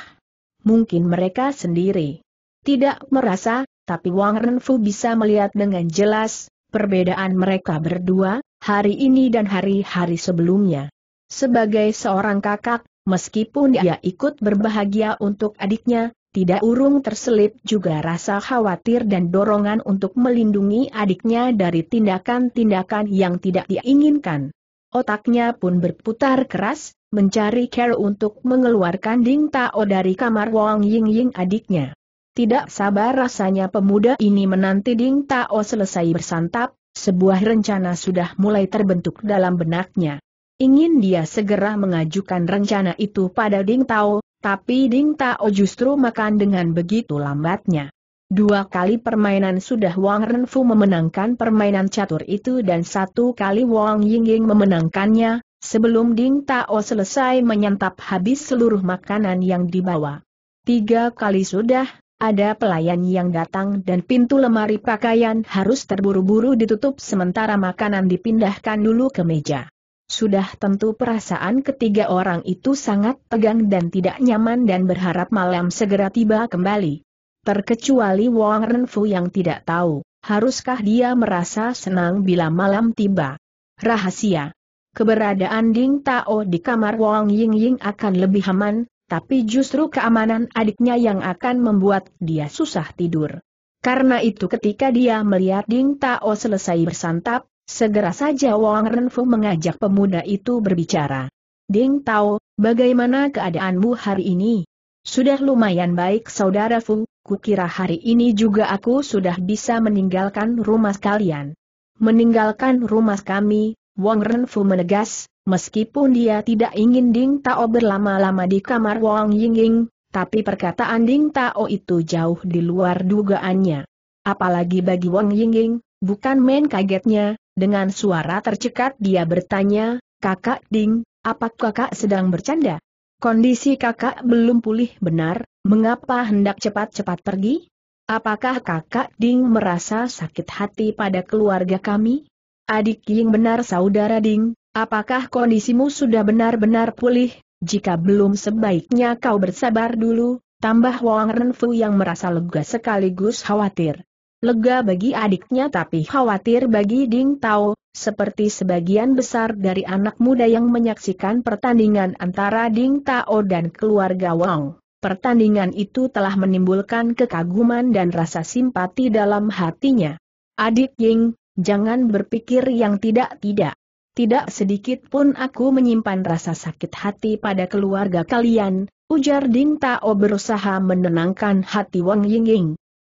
Mungkin mereka sendiri tidak merasa, tapi Wang Renfu bisa melihat dengan jelas perbedaan mereka berdua, hari ini dan hari-hari sebelumnya. Sebagai seorang kakak, meskipun dia ikut berbahagia untuk adiknya, tidak urung terselip juga rasa khawatir dan dorongan untuk melindungi adiknya dari tindakan-tindakan yang tidak diinginkan. Otaknya pun berputar keras, mencari care untuk mengeluarkan Ding Tao dari kamar Wang Ying Ying adiknya. Tidak sabar rasanya pemuda ini menanti Ding Tao selesai bersantap, sebuah rencana sudah mulai terbentuk dalam benaknya. Ingin dia segera mengajukan rencana itu pada Ding Tao, tapi Ding Tao justru makan dengan begitu lambatnya. Dua kali permainan sudah Wang Renfu memenangkan permainan catur itu dan satu kali Wang Yingying memenangkannya, sebelum Ding Tao selesai menyantap habis seluruh makanan yang dibawa. Tiga kali sudah, ada pelayan yang datang dan pintu lemari pakaian harus terburu-buru ditutup sementara makanan dipindahkan dulu ke meja. Sudah tentu perasaan ketiga orang itu sangat tegang dan tidak nyaman dan berharap malam segera tiba kembali. Terkecuali Wang Renfu yang tidak tahu, haruskah dia merasa senang bila malam tiba. Rahasia Keberadaan Ding Tao di kamar Wang Ying Ying akan lebih aman, tapi justru keamanan adiknya yang akan membuat dia susah tidur. Karena itu ketika dia melihat Ding Tao selesai bersantap, Segera saja Wang Renfu mengajak pemuda itu berbicara. Ding Tao, bagaimana keadaanmu hari ini? Sudah lumayan baik saudara Fu, kukira hari ini juga aku sudah bisa meninggalkan rumah kalian. Meninggalkan rumah kami, Wang Renfu menegas, meskipun dia tidak ingin Ding Tao berlama-lama di kamar Wang Yingying, tapi perkataan Ding Tao itu jauh di luar dugaannya. Apalagi bagi Wang Yingying, bukan main kagetnya, dengan suara tercekat dia bertanya, Kakak Ding, apa kakak sedang bercanda? Kondisi kakak belum pulih benar, mengapa hendak cepat-cepat pergi? Apakah kakak Ding merasa sakit hati pada keluarga kami? Adik Ying benar saudara Ding, apakah kondisimu sudah benar-benar pulih? Jika belum sebaiknya kau bersabar dulu, tambah Wang Renfu yang merasa lega sekaligus khawatir lega bagi adiknya tapi khawatir bagi Ding Tao, seperti sebagian besar dari anak muda yang menyaksikan pertandingan antara Ding Tao dan keluarga Wang. Pertandingan itu telah menimbulkan kekaguman dan rasa simpati dalam hatinya. Adik Ying, jangan berpikir yang tidak-tidak. Tidak sedikit pun aku menyimpan rasa sakit hati pada keluarga kalian, ujar Ding Tao berusaha menenangkan hati Wang Ying Ying.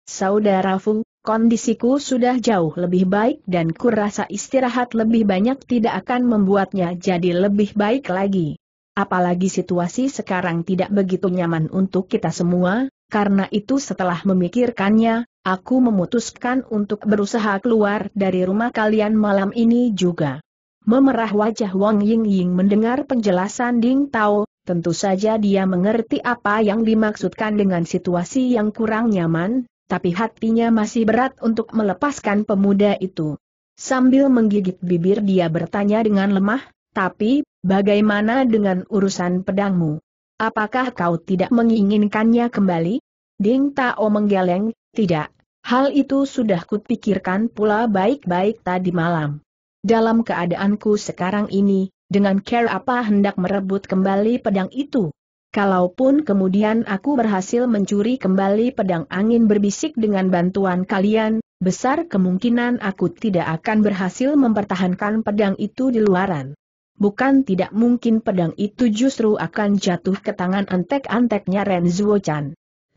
Saudara Fu, Kondisiku sudah jauh lebih baik dan kurasa istirahat lebih banyak tidak akan membuatnya jadi lebih baik lagi. Apalagi situasi sekarang tidak begitu nyaman untuk kita semua, karena itu setelah memikirkannya, aku memutuskan untuk berusaha keluar dari rumah kalian malam ini juga. Memerah wajah Wang Ying Ying mendengar penjelasan Ding Tao, tentu saja dia mengerti apa yang dimaksudkan dengan situasi yang kurang nyaman, tapi hatinya masih berat untuk melepaskan pemuda itu. Sambil menggigit bibir dia bertanya dengan lemah, tapi, bagaimana dengan urusan pedangmu? Apakah kau tidak menginginkannya kembali? Ding Tao menggeleng, tidak. Hal itu sudah kupikirkan pula baik-baik tadi malam. Dalam keadaanku sekarang ini, dengan care apa hendak merebut kembali pedang itu? Kalaupun kemudian aku berhasil mencuri kembali pedang angin berbisik dengan bantuan kalian, besar kemungkinan aku tidak akan berhasil mempertahankan pedang itu di luaran. Bukan tidak mungkin pedang itu justru akan jatuh ke tangan antek-anteknya Ren zuo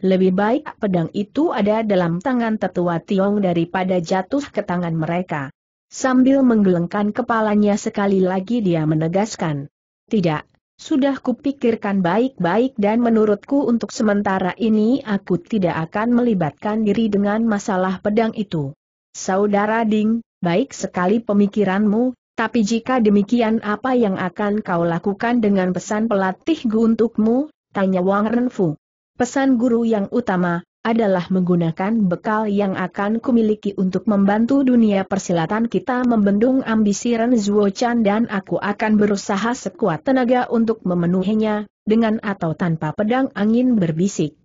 Lebih baik pedang itu ada dalam tangan tetua Tiong daripada jatuh ke tangan mereka. Sambil menggelengkan kepalanya sekali lagi dia menegaskan. Tidak, sudah kupikirkan baik-baik dan menurutku untuk sementara ini aku tidak akan melibatkan diri dengan masalah pedang itu. Saudara Ding, baik sekali pemikiranmu, tapi jika demikian apa yang akan kau lakukan dengan pesan pelatih untukmu, tanya Wang Renfu. Pesan guru yang utama, adalah menggunakan bekal yang akan kumiliki untuk membantu dunia persilatan kita membendung ambisi Ren Chan dan aku akan berusaha sekuat tenaga untuk memenuhinya, dengan atau tanpa pedang angin berbisik.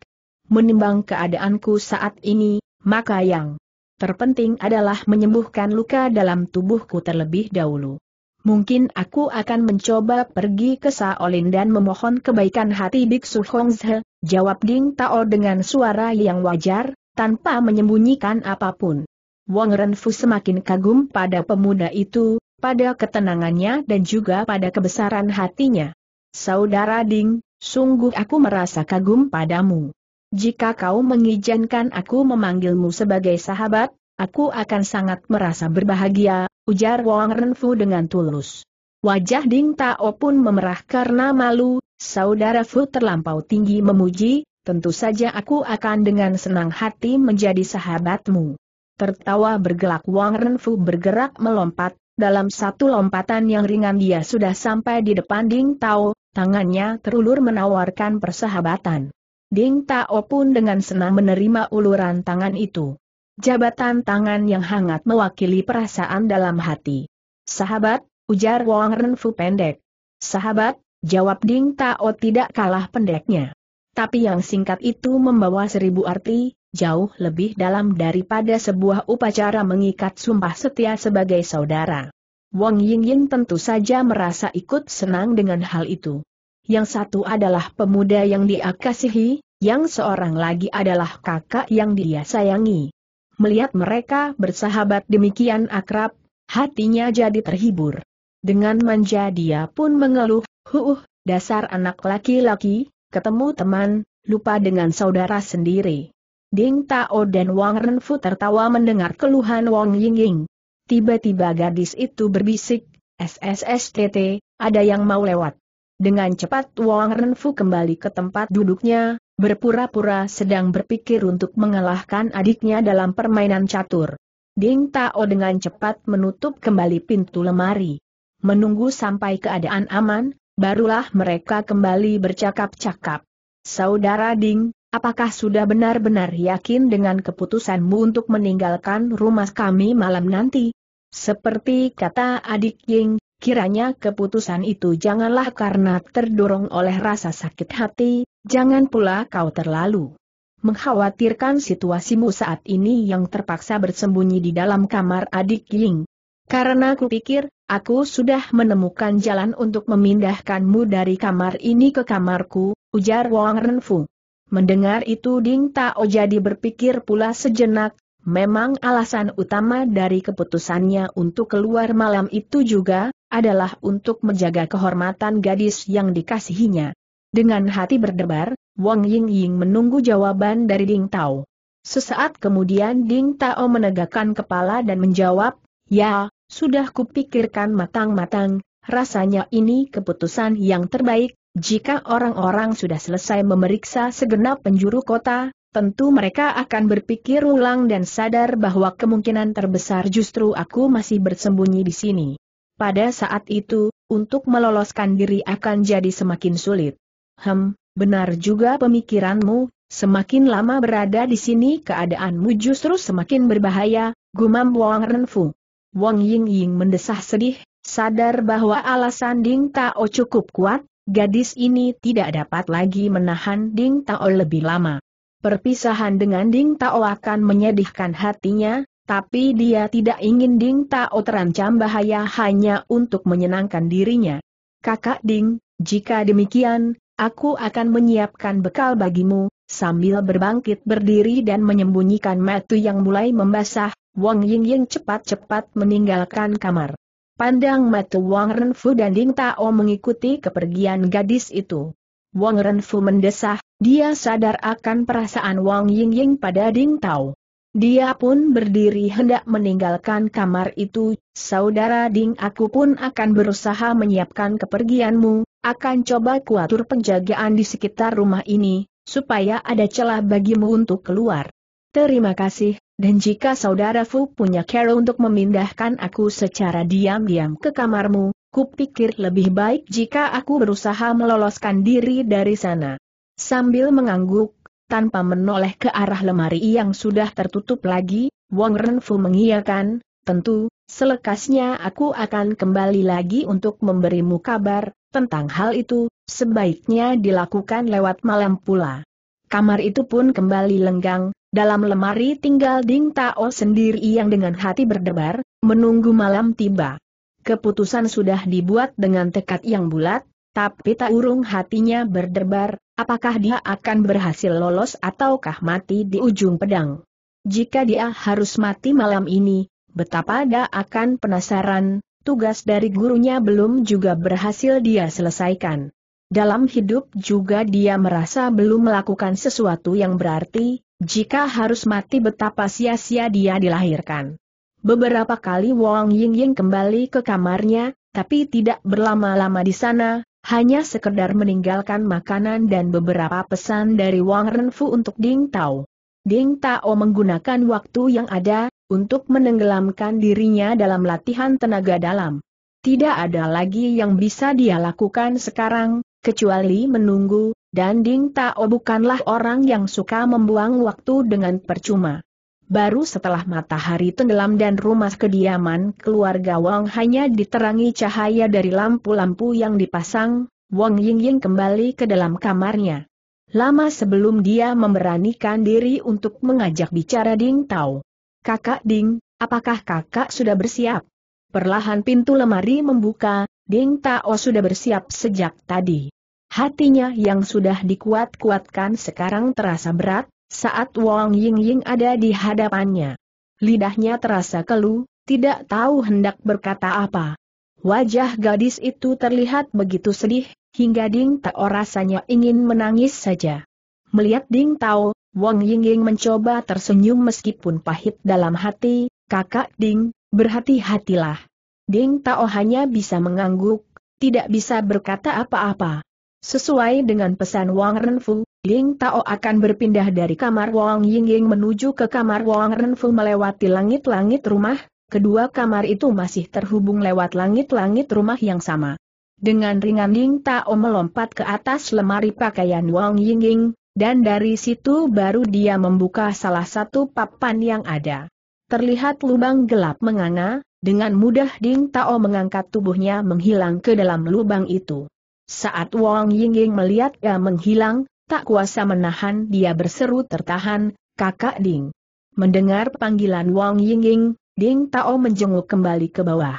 Menimbang keadaanku saat ini, maka yang terpenting adalah menyembuhkan luka dalam tubuhku terlebih dahulu. Mungkin aku akan mencoba pergi ke Shaolin dan memohon kebaikan hati Biksu Hongzhe, Jawab Ding Tao dengan suara yang wajar, tanpa menyembunyikan apapun. Wang Renfu semakin kagum pada pemuda itu, pada ketenangannya dan juga pada kebesaran hatinya. Saudara Ding, sungguh aku merasa kagum padamu. Jika kau mengizinkan aku memanggilmu sebagai sahabat, aku akan sangat merasa berbahagia, ujar Wang Renfu dengan tulus. Wajah Ding Tao pun memerah karena malu, Saudara Fu terlampau tinggi memuji, tentu saja aku akan dengan senang hati menjadi sahabatmu. Tertawa bergelak Wang Renfu bergerak melompat, dalam satu lompatan yang ringan dia sudah sampai di depan Ding Tao, tangannya terulur menawarkan persahabatan. Ding Tao pun dengan senang menerima uluran tangan itu. Jabatan tangan yang hangat mewakili perasaan dalam hati. Sahabat, ujar Wang Renfu pendek. Sahabat, Jawab Ding Tao tidak kalah pendeknya. Tapi yang singkat itu membawa seribu arti, jauh lebih dalam daripada sebuah upacara mengikat sumpah setia sebagai saudara. Wang Yingying tentu saja merasa ikut senang dengan hal itu. Yang satu adalah pemuda yang dia kasihi, yang seorang lagi adalah kakak yang dia sayangi. Melihat mereka bersahabat demikian akrab, hatinya jadi terhibur. Dengan manja dia pun mengeluh, Huh, dasar anak laki-laki, ketemu teman, lupa dengan saudara sendiri. Ding Tao dan Wang Renfu tertawa mendengar keluhan Wang Yingying. Tiba-tiba gadis itu berbisik, SSSTT, ada yang mau lewat. Dengan cepat Wang Renfu kembali ke tempat duduknya, berpura-pura sedang berpikir untuk mengalahkan adiknya dalam permainan catur. Ding Tao dengan cepat menutup kembali pintu lemari. Menunggu sampai keadaan aman, barulah mereka kembali bercakap-cakap. Saudara Ding, apakah sudah benar-benar yakin dengan keputusanmu untuk meninggalkan rumah kami malam nanti? Seperti kata adik Ying, kiranya keputusan itu janganlah karena terdorong oleh rasa sakit hati, jangan pula kau terlalu mengkhawatirkan situasimu saat ini yang terpaksa bersembunyi di dalam kamar adik Ying. Karena kupikir, Aku sudah menemukan jalan untuk memindahkanmu dari kamar ini ke kamarku, ujar Wang Renfu. Mendengar itu Ding Tao jadi berpikir pula sejenak, memang alasan utama dari keputusannya untuk keluar malam itu juga, adalah untuk menjaga kehormatan gadis yang dikasihinya. Dengan hati berdebar, Wang Ying Ying menunggu jawaban dari Ding Tao. Sesaat kemudian Ding Tao menegakkan kepala dan menjawab, Ya, sudah kupikirkan matang-matang, rasanya ini keputusan yang terbaik, jika orang-orang sudah selesai memeriksa segenap penjuru kota, tentu mereka akan berpikir ulang dan sadar bahwa kemungkinan terbesar justru aku masih bersembunyi di sini. Pada saat itu, untuk meloloskan diri akan jadi semakin sulit. Hem, benar juga pemikiranmu, Semakin lama berada di sini keadaanmu justru semakin berbahaya, gumam Wang Renfu. Wang Ying Ying mendesah sedih, sadar bahwa alasan Ding Tao cukup kuat, gadis ini tidak dapat lagi menahan Ding Tao lebih lama. Perpisahan dengan Ding Tao akan menyedihkan hatinya, tapi dia tidak ingin Ding Tao terancam bahaya hanya untuk menyenangkan dirinya. Kakak Ding, jika demikian, aku akan menyiapkan bekal bagimu, sambil berbangkit berdiri dan menyembunyikan matu yang mulai membasah, Wang Ying cepat-cepat meninggalkan kamar. Pandang mata Wang Renfu dan Ding Tao mengikuti kepergian gadis itu. Wang Renfu mendesah, dia sadar akan perasaan Wang Ying Ying pada Ding Tao. Dia pun berdiri hendak meninggalkan kamar itu, saudara Ding aku pun akan berusaha menyiapkan kepergianmu, akan coba kuatur penjagaan di sekitar rumah ini, supaya ada celah bagimu untuk keluar. Terima kasih, dan jika saudara Fu punya cara untuk memindahkan aku secara diam-diam ke kamarmu, kupikir lebih baik jika aku berusaha meloloskan diri dari sana. Sambil mengangguk, tanpa menoleh ke arah lemari yang sudah tertutup lagi, Wang Renfu mengiyakan, tentu, selekasnya aku akan kembali lagi untuk memberimu kabar, tentang hal itu, sebaiknya dilakukan lewat malam pula. Kamar itu pun kembali lenggang, dalam lemari tinggal Ding Tao sendiri yang dengan hati berdebar, menunggu malam tiba. Keputusan sudah dibuat dengan tekad yang bulat, tapi tak urung hatinya berdebar, apakah dia akan berhasil lolos ataukah mati di ujung pedang. Jika dia harus mati malam ini, betapa dia akan penasaran, tugas dari gurunya belum juga berhasil dia selesaikan. Dalam hidup juga dia merasa belum melakukan sesuatu yang berarti, jika harus mati betapa sia-sia dia dilahirkan. Beberapa kali Wang Yingying kembali ke kamarnya, tapi tidak berlama-lama di sana, hanya sekedar meninggalkan makanan dan beberapa pesan dari Wang Renfu untuk Ding Tao. Ding Tao menggunakan waktu yang ada, untuk menenggelamkan dirinya dalam latihan tenaga dalam. Tidak ada lagi yang bisa dia lakukan sekarang, kecuali menunggu, dan Ding Tao bukanlah orang yang suka membuang waktu dengan percuma. Baru setelah matahari tenggelam dan rumah kediaman keluarga Wang hanya diterangi cahaya dari lampu-lampu yang dipasang, Wang Yingying kembali ke dalam kamarnya. Lama sebelum dia memberanikan diri untuk mengajak bicara Ding Tao. Kakak Ding, apakah kakak sudah bersiap? Perlahan pintu lemari membuka, Ding Tao sudah bersiap sejak tadi. Hatinya yang sudah dikuat-kuatkan sekarang terasa berat, saat Wang Ying Ying ada di hadapannya. Lidahnya terasa keluh, tidak tahu hendak berkata apa. Wajah gadis itu terlihat begitu sedih, hingga Ding Tao rasanya ingin menangis saja. Melihat Ding Tao, Wang Ying Ying mencoba tersenyum meskipun pahit dalam hati, kakak Ding, berhati-hatilah. Ding Tao hanya bisa mengangguk, tidak bisa berkata apa-apa. Sesuai dengan pesan Wang Renfu, Ling Tao akan berpindah dari kamar Wang Yingying menuju ke kamar Wang Renfu melewati langit-langit rumah, kedua kamar itu masih terhubung lewat langit-langit rumah yang sama. Dengan ringan Ling Tao melompat ke atas lemari pakaian Wang Yingying, dan dari situ baru dia membuka salah satu papan yang ada. Terlihat lubang gelap menganga, dengan mudah Ding Tao mengangkat tubuhnya menghilang ke dalam lubang itu. Saat Wong Yingying ia menghilang, tak kuasa menahan dia berseru tertahan, kakak Ding. Mendengar panggilan Wong Yingying, Ding Tao menjenguk kembali ke bawah.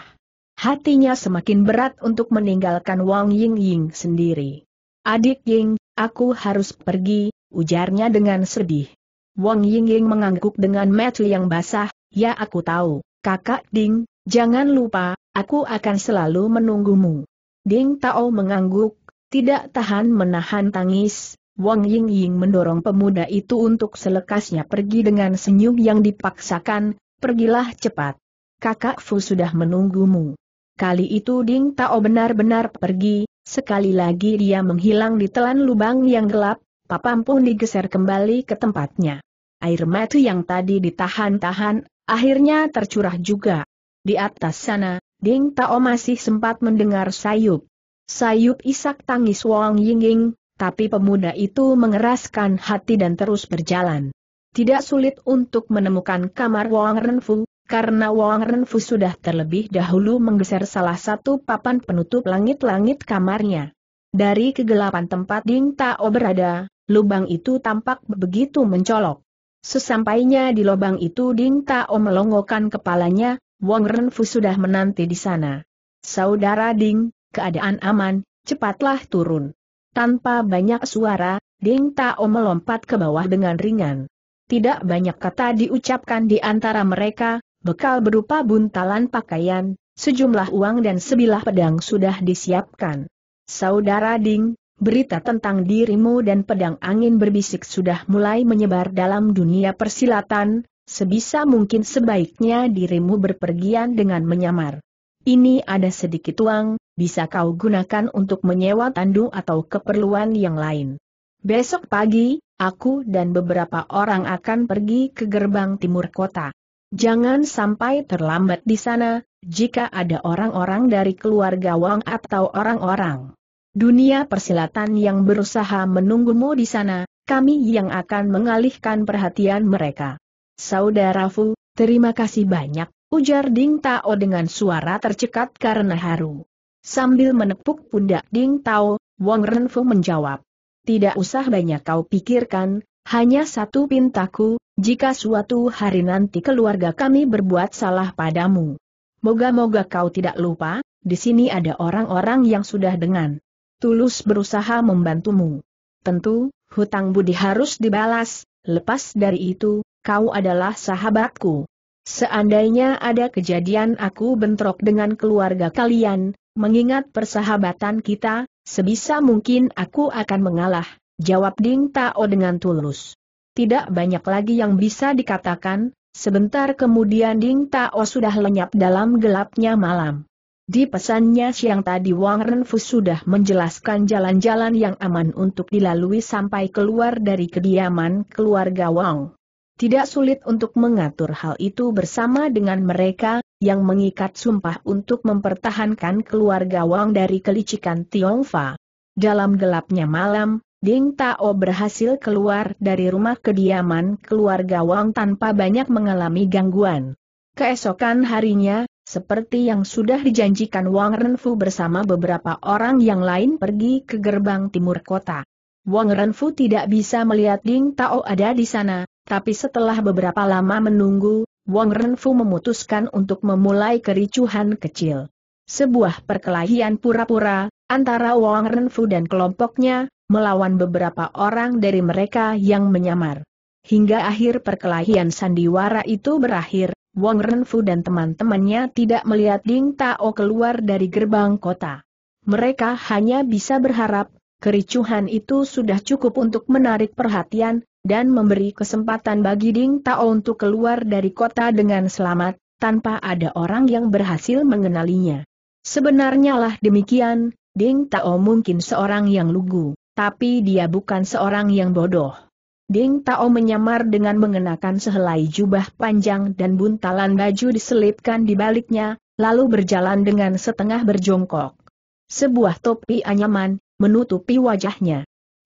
Hatinya semakin berat untuk meninggalkan Wong Yingying sendiri. Adik Ying, aku harus pergi, ujarnya dengan sedih. Wong Yingying mengangguk dengan mata yang basah, ya aku tahu, kakak Ding, jangan lupa, aku akan selalu menunggumu. Ding Tao mengangguk, tidak tahan menahan tangis, Wang Ying Ying mendorong pemuda itu untuk selekasnya pergi dengan senyum yang dipaksakan, pergilah cepat. Kakak Fu sudah menunggumu. Kali itu Ding Tao benar-benar pergi, sekali lagi dia menghilang di telan lubang yang gelap, papam pun digeser kembali ke tempatnya. Air mata yang tadi ditahan-tahan, akhirnya tercurah juga. Di atas sana, Ding Tao masih sempat mendengar sayup. Sayup isak tangis Wang Yingying, tapi pemuda itu mengeraskan hati dan terus berjalan. Tidak sulit untuk menemukan kamar Wang Renfu, karena Wang Renfu sudah terlebih dahulu menggeser salah satu papan penutup langit-langit kamarnya. Dari kegelapan tempat Ding Tao berada, lubang itu tampak begitu mencolok. Sesampainya di lubang itu Ding Tao melongokan kepalanya, Wong Renfu sudah menanti di sana. Saudara Ding, keadaan aman, cepatlah turun. Tanpa banyak suara, Ding Tao melompat ke bawah dengan ringan. Tidak banyak kata diucapkan di antara mereka, bekal berupa buntalan pakaian, sejumlah uang dan sebilah pedang sudah disiapkan. Saudara Ding, berita tentang dirimu dan pedang angin berbisik sudah mulai menyebar dalam dunia persilatan, Sebisa mungkin sebaiknya dirimu berpergian dengan menyamar. Ini ada sedikit uang, bisa kau gunakan untuk menyewa tandu atau keperluan yang lain. Besok pagi, aku dan beberapa orang akan pergi ke gerbang timur kota. Jangan sampai terlambat di sana, jika ada orang-orang dari keluarga Wang atau orang-orang dunia persilatan yang berusaha menunggumu di sana, kami yang akan mengalihkan perhatian mereka. Saudara Fu, terima kasih banyak, ujar Ding Tao dengan suara tercekat karena haru. Sambil menepuk pundak Ding Tao, Wang Renfu menjawab. Tidak usah banyak kau pikirkan, hanya satu pintaku, jika suatu hari nanti keluarga kami berbuat salah padamu. Moga-moga kau tidak lupa, di sini ada orang-orang yang sudah dengan tulus berusaha membantumu. Tentu, hutang budi harus dibalas, lepas dari itu, kau adalah sahabatku. Seandainya ada kejadian aku bentrok dengan keluarga kalian, mengingat persahabatan kita, sebisa mungkin aku akan mengalah, jawab Ding Tao dengan tulus. Tidak banyak lagi yang bisa dikatakan, sebentar kemudian Ding Tao sudah lenyap dalam gelapnya malam. Di pesannya siang tadi Wang Renfu sudah menjelaskan jalan-jalan yang aman untuk dilalui sampai keluar dari kediaman keluarga Wang. Tidak sulit untuk mengatur hal itu bersama dengan mereka, yang mengikat sumpah untuk mempertahankan keluarga Wang dari kelicikan Tiongfa. Dalam gelapnya malam, Ding Tao berhasil keluar dari rumah kediaman keluarga Wang tanpa banyak mengalami gangguan. Keesokan harinya, seperti yang sudah dijanjikan Wang Renfu bersama beberapa orang yang lain pergi ke gerbang timur kota. Wang Renfu tidak bisa melihat Ding Tao ada di sana, tapi setelah beberapa lama menunggu, Wang Renfu memutuskan untuk memulai kericuhan kecil. Sebuah perkelahian pura-pura, antara Wang Renfu dan kelompoknya, melawan beberapa orang dari mereka yang menyamar. Hingga akhir perkelahian sandiwara itu berakhir, Wang Renfu dan teman-temannya tidak melihat Ding Tao keluar dari gerbang kota. Mereka hanya bisa berharap, kericuhan itu sudah cukup untuk menarik perhatian, dan memberi kesempatan bagi Ding Tao untuk keluar dari kota dengan selamat, tanpa ada orang yang berhasil mengenalinya. Sebenarnya lah demikian, Ding Tao mungkin seorang yang lugu, tapi dia bukan seorang yang bodoh. Ding Tao menyamar dengan mengenakan sehelai jubah panjang dan buntalan baju diselipkan di baliknya, lalu berjalan dengan setengah berjongkok. Sebuah topi anyaman, menutupi wajahnya.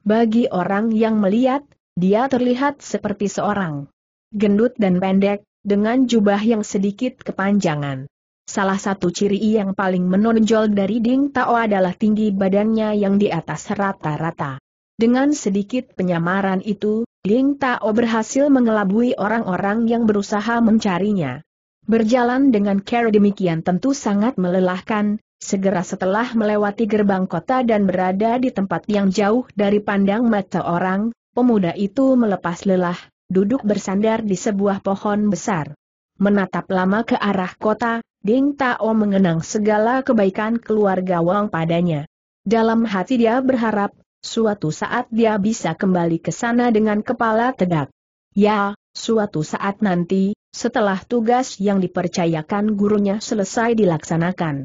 Bagi orang yang melihat, dia terlihat seperti seorang gendut dan pendek, dengan jubah yang sedikit kepanjangan. Salah satu ciri yang paling menonjol dari Ding Tao adalah tinggi badannya yang di atas rata-rata. Dengan sedikit penyamaran itu, Ding Tao berhasil mengelabui orang-orang yang berusaha mencarinya. Berjalan dengan cara demikian tentu sangat melelahkan, segera setelah melewati gerbang kota dan berada di tempat yang jauh dari pandang mata orang, Pemuda itu melepas lelah, duduk bersandar di sebuah pohon besar. Menatap lama ke arah kota, Ding Tao mengenang segala kebaikan keluarga Wang padanya. Dalam hati dia berharap, suatu saat dia bisa kembali ke sana dengan kepala tegak. Ya, suatu saat nanti, setelah tugas yang dipercayakan gurunya selesai dilaksanakan.